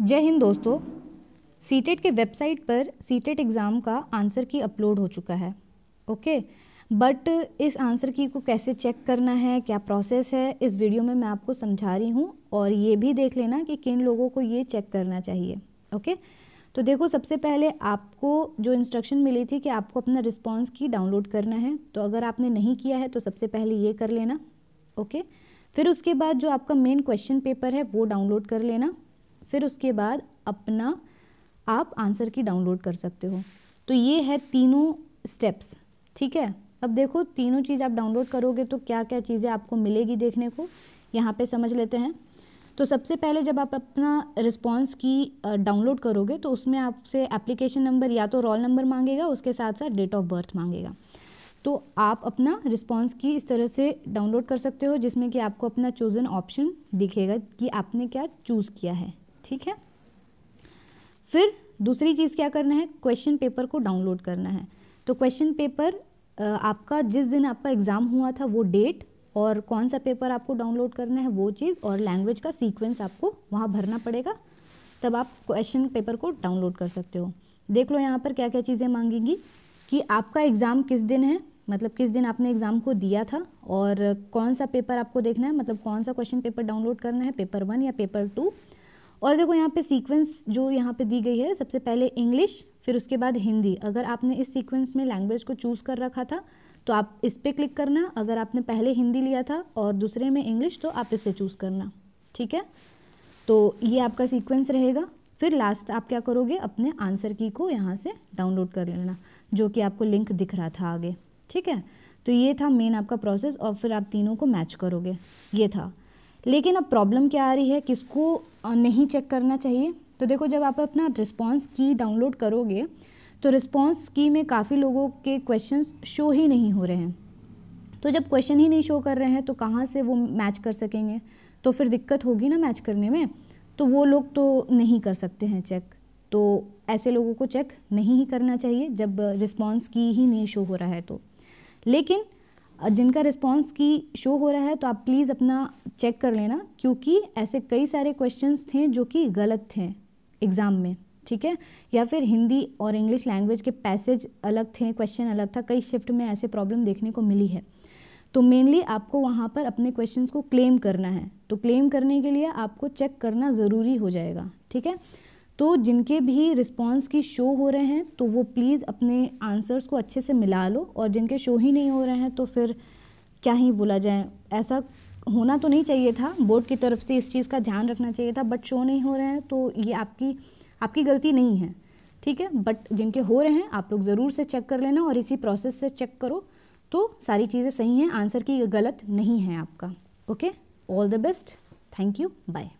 जय हिंद दोस्तों CTET e के वेबसाइट पर सीटेट e एग्ज़ाम का आंसर की अपलोड हो चुका है ओके बट इस आंसर की को कैसे चेक करना है क्या प्रोसेस है इस वीडियो में मैं आपको समझा रही हूँ और ये भी देख लेना कि किन लोगों को ये चेक करना चाहिए ओके तो देखो सबसे पहले आपको जो इंस्ट्रक्शन मिली थी कि आपको अपना रिस्पॉन्स की डाउनलोड करना है तो अगर आपने नहीं किया है तो सबसे पहले ये कर लेना ओके फिर उसके बाद जो आपका मेन क्वेश्चन पेपर है वो डाउनलोड कर लेना फिर उसके बाद अपना आप आंसर की डाउनलोड कर सकते हो तो ये है तीनों स्टेप्स ठीक है अब देखो तीनों चीज़ आप डाउनलोड करोगे तो क्या क्या चीज़ें आपको मिलेगी देखने को यहाँ पे समझ लेते हैं तो सबसे पहले जब आप अपना रिस्पॉन्स की डाउनलोड करोगे तो उसमें आपसे एप्लीकेशन नंबर या तो रोल नंबर मांगेगा उसके साथ साथ डेट ऑफ बर्थ मांगेगा तो आप अपना रिस्पॉन्स की इस तरह से डाउनलोड कर सकते हो जिसमें कि आपको अपना चोजन ऑप्शन दिखेगा कि आपने क्या चूज़ किया है ठीक है फिर दूसरी चीज़ क्या करना है क्वेश्चन पेपर को डाउनलोड करना है तो क्वेश्चन पेपर आपका जिस दिन आपका एग्ज़ाम हुआ था वो डेट और कौन सा पेपर आपको डाउनलोड करना है वो चीज़ और लैंग्वेज का सीक्वेंस आपको वहाँ भरना पड़ेगा तब आप क्वेश्चन पेपर को डाउनलोड कर सकते हो देख लो यहाँ पर क्या क्या चीज़ें मांगेंगी कि आपका एग्ज़ाम किस दिन है मतलब किस दिन आपने एग्ज़ाम को दिया था और कौन सा पेपर आपको देखना है मतलब कौन सा क्वेश्चन पेपर डाउनलोड करना है पेपर वन या पेपर टू और देखो यहाँ पे सीक्वेंस जो यहाँ पे दी गई है सबसे पहले इंग्लिश फिर उसके बाद हिंदी अगर आपने इस सीक्वेंस में लैंग्वेज को चूज़ कर रखा था तो आप इस पर क्लिक करना अगर आपने पहले हिंदी लिया था और दूसरे में इंग्लिश तो आप इसे चूज़ करना ठीक है तो ये आपका सीक्वेंस रहेगा फिर लास्ट आप क्या करोगे अपने आंसर की को यहाँ से डाउनलोड कर लेना जो कि आपको लिंक दिख रहा था आगे ठीक है तो ये था मेन आपका प्रोसेस और फिर आप तीनों को मैच करोगे ये था लेकिन अब प्रॉब्लम क्या आ रही है किसको नहीं चेक करना चाहिए तो देखो जब आप अपना रिस्पॉन्स की डाउनलोड करोगे तो रिस्पॉन्स की में काफ़ी लोगों के क्वेश्चन शो ही नहीं हो रहे हैं तो जब क्वेश्चन ही नहीं शो कर रहे हैं तो कहाँ से वो मैच कर सकेंगे तो फिर दिक्कत होगी ना मैच करने में तो वो लोग तो नहीं कर सकते हैं चेक तो ऐसे लोगों को चेक नहीं ही करना चाहिए जब रिस्पॉन्स की ही नहीं शो हो रहा है तो लेकिन जिनका रिस्पांस की शो हो रहा है तो आप प्लीज़ अपना चेक कर लेना क्योंकि ऐसे कई सारे क्वेश्चंस थे जो कि गलत थे एग्ज़ाम में ठीक है या फिर हिंदी और इंग्लिश लैंग्वेज के पैसेज अलग थे क्वेश्चन अलग था कई शिफ्ट में ऐसे प्रॉब्लम देखने को मिली है तो मेनली आपको वहाँ पर अपने क्वेश्चंस को क्लेम करना है तो क्लेम करने के लिए आपको चेक करना ज़रूरी हो जाएगा ठीक है तो जिनके भी रिस्पॉन्स की शो हो रहे हैं तो वो प्लीज़ अपने आंसर्स को अच्छे से मिला लो और जिनके शो ही नहीं हो रहे हैं तो फिर क्या ही बोला जाए ऐसा होना तो नहीं चाहिए था बोर्ड की तरफ से इस चीज़ का ध्यान रखना चाहिए था बट शो नहीं हो रहे हैं तो ये आपकी आपकी गलती नहीं है ठीक है बट जिनके हो रहे हैं आप लोग ज़रूर से चेक कर लेना और इसी प्रोसेस से चेक करो तो सारी चीज़ें सही हैं आंसर की गलत नहीं है आपका okay all the best thank you bye